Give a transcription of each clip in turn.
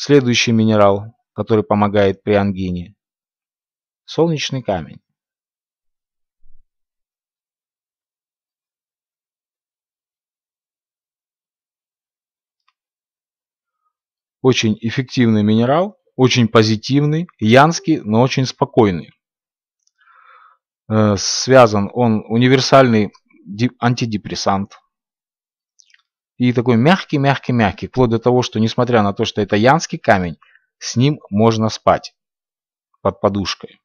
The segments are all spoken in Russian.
Следующий минерал, который помогает при ангине. Солнечный камень. Очень эффективный минерал, очень позитивный, янский, но очень спокойный. Э, связан он универсальный антидепрессант, и такой мягкий-мягкий-мягкий, вплоть до того, что несмотря на то, что это янский камень, с ним можно спать под подушкой.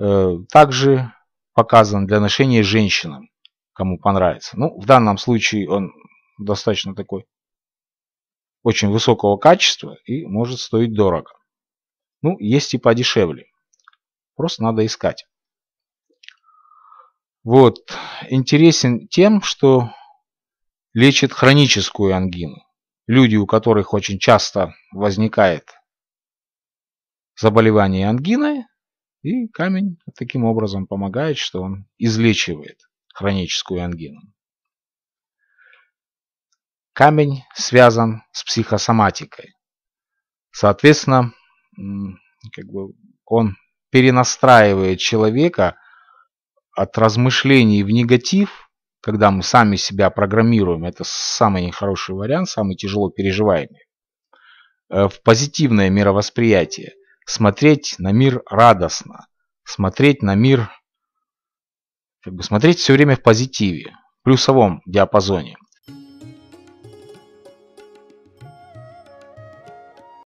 Э, также показан для ношения женщинам, кому понравится. Ну, в данном случае он достаточно такой очень высокого качества и может стоить дорого. Ну, есть и подешевле. Просто надо искать. Вот, интересен тем, что лечит хроническую ангину, люди у которых очень часто возникает заболевание ангиной, и камень таким образом помогает, что он излечивает хроническую ангину. Камень связан с психосоматикой. Соответственно, как бы он перенастраивает человека от размышлений в негатив когда мы сами себя программируем, это самый нехороший вариант, самый тяжело переживаемый. Э, в позитивное мировосприятие. Смотреть на мир радостно. Смотреть на мир, как бы смотреть все время в позитиве, в плюсовом диапазоне.